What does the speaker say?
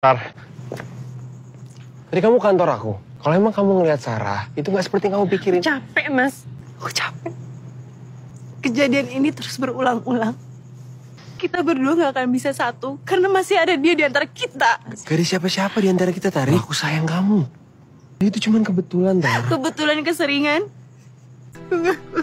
Tar. tadi kamu kantor aku. Kalau emang kamu ngelihat Sarah, itu nggak seperti yang kamu pikirin. Capek, Mas. Aku capek. Kejadian ini terus berulang-ulang. Kita berdua nggak akan bisa satu, karena masih ada dia di antara kita. Gak siapa-siapa di antara kita, Tari. Aku sayang kamu. Itu cuma kebetulan, Tari. Kebetulan keseringan.